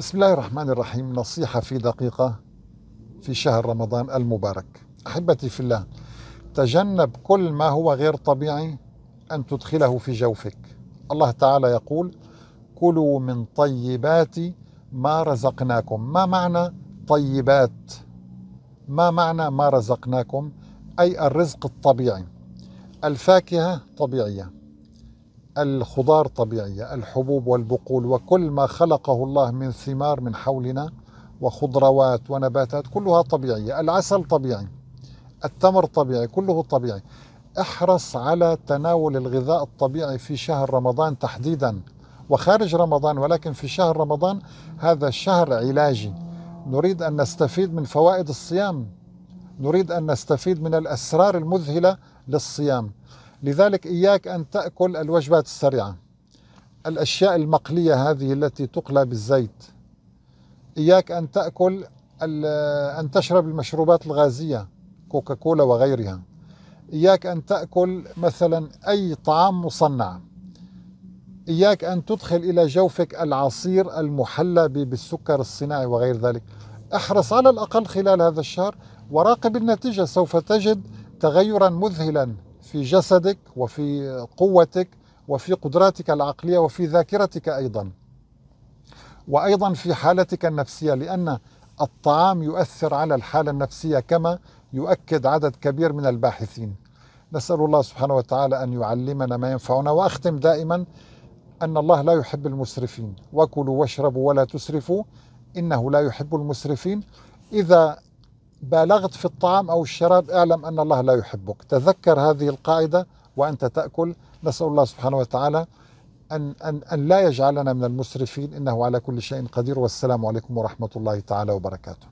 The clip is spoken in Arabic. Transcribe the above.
بسم الله الرحمن الرحيم نصيحة في دقيقة في شهر رمضان المبارك أحبتي في الله تجنب كل ما هو غير طبيعي أن تدخله في جوفك الله تعالى يقول كلوا من طيبات ما رزقناكم ما معنى طيبات ما معنى ما رزقناكم أي الرزق الطبيعي الفاكهة طبيعية الخضار طبيعية الحبوب والبقول وكل ما خلقه الله من ثمار من حولنا وخضروات ونباتات كلها طبيعية العسل طبيعي التمر طبيعي كله طبيعي احرص على تناول الغذاء الطبيعي في شهر رمضان تحديدا وخارج رمضان ولكن في شهر رمضان هذا الشهر علاجي نريد أن نستفيد من فوائد الصيام نريد أن نستفيد من الأسرار المذهلة للصيام لذلك إياك أن تأكل الوجبات السريعة الأشياء المقلية هذه التي تقلى بالزيت إياك أن تأكل أن تشرب المشروبات الغازية كوكاكولا وغيرها إياك أن تأكل مثلا أي طعام مصنع إياك أن تدخل إلى جوفك العصير المحلى بالسكر الصناعي وغير ذلك احرص على الأقل خلال هذا الشهر وراقب النتيجة سوف تجد تغيرا مذهلا في جسدك وفي قوتك وفي قدراتك العقليه وفي ذاكرتك ايضا وايضا في حالتك النفسيه لان الطعام يؤثر على الحاله النفسيه كما يؤكد عدد كبير من الباحثين نسال الله سبحانه وتعالى ان يعلمنا ما ينفعنا واختم دائما ان الله لا يحب المسرفين وكلوا واشربوا ولا تسرفوا انه لا يحب المسرفين اذا بالغت في الطعام أو الشراب اعلم أن الله لا يحبك تذكر هذه القاعدة وأنت تأكل نسأل الله سبحانه وتعالى أن, أن, أن لا يجعلنا من المسرفين إنه على كل شيء قدير والسلام عليكم ورحمة الله تعالى وبركاته